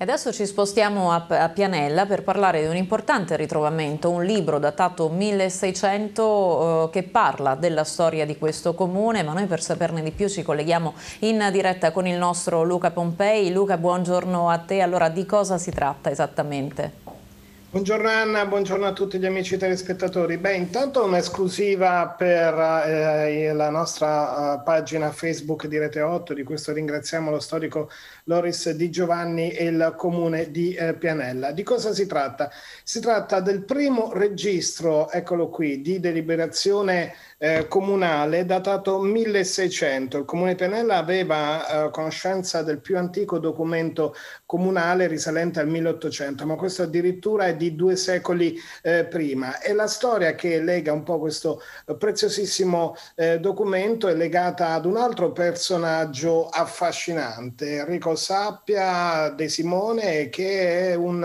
E adesso ci spostiamo a, a, Pianella per parlare di un importante ritrovamento, un libro datato 1600 eh, che parla della storia di questo comune, ma noi per saperne di più ci colleghiamo in diretta con il nostro Luca Pompei. Luca, buongiorno a te. Allora, di cosa si tratta esattamente? Buongiorno Anna, buongiorno a tutti gli amici telespettatori. Beh, intanto un'esclusiva per eh, la nostra eh, pagina Facebook di Rete 8, di questo ringraziamo lo storico Loris Di Giovanni e il comune di eh, Pianella. Di cosa si tratta? Si tratta del primo registro, eccolo qui, di deliberazione eh, comunale datato 1600. Il comune di Pianella aveva eh, conoscenza del più antico documento comunale risalente al 1800, ma questo addirittura è di due secoli eh, prima. E la storia che lega un po' questo eh, preziosissimo eh, documento è legata ad un altro personaggio affascinante, Enrico Sappia De Simone, che è un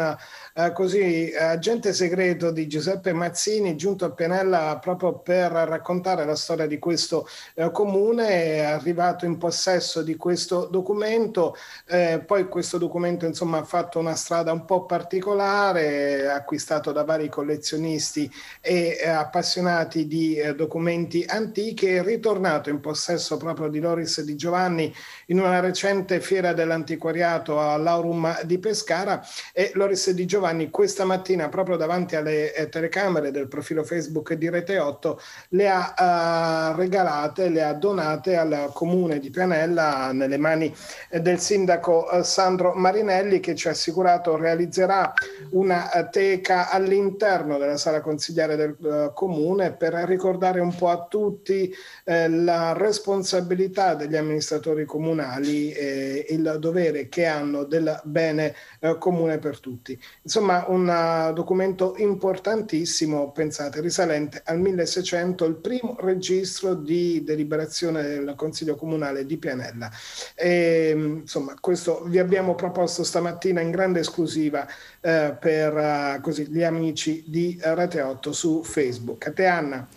eh, così, agente segreto di Giuseppe Mazzini, giunto a Pianella proprio per raccontare la storia di questo eh, comune, è arrivato in possesso di questo documento, eh, poi questo documento insomma ha fatto una strada un po' particolare, acquistato da vari collezionisti e eh, appassionati di eh, documenti antichi, è ritornato in possesso proprio di Loris Di Giovanni in una recente fiera dell'antiquariato a Laurum di Pescara e Loris Di Giovanni questa mattina proprio davanti alle eh, telecamere del profilo Facebook di Rete 8 le ha eh, regalate, le ha donate al comune di Pianella nelle mani eh, del sindaco Sandro Marinelli che ci ha assicurato realizzerà una cinemateca all'interno della sala consigliare del uh, comune per ricordare un po' a tutti eh, la responsabilità degli amministratori comunali e il dovere che hanno del bene eh, comune per tutti. Insomma, un eh, documento importantissimo, pensate, risalente al 1600, il primo registro di deliberazione del Consiglio Comunale di Pianella. E, ehm, insomma, questo vi abbiamo proposto stamattina in grande esclusiva eh, per eh, così, gli amici di Rete 8 su Facebook. A te Anna.